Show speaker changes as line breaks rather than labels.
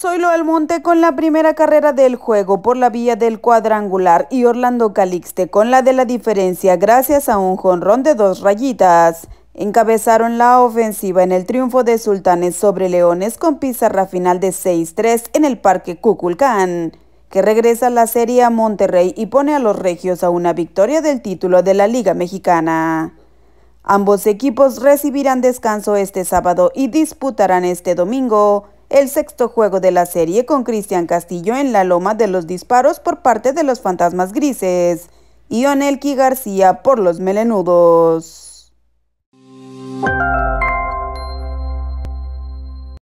Soylo Almonte con la primera carrera del juego por la vía del cuadrangular y Orlando Calixte con la de la diferencia gracias a un jonrón de dos rayitas. Encabezaron la ofensiva en el triunfo de Sultanes sobre Leones con pizarra final de 6-3 en el Parque Cuculcán, que regresa a la Serie a Monterrey y pone a los regios a una victoria del título de la Liga Mexicana. Ambos equipos recibirán descanso este sábado y disputarán este domingo el sexto juego de la serie con Cristian Castillo en la loma de los disparos por parte de los fantasmas grises y Onelki García por los melenudos.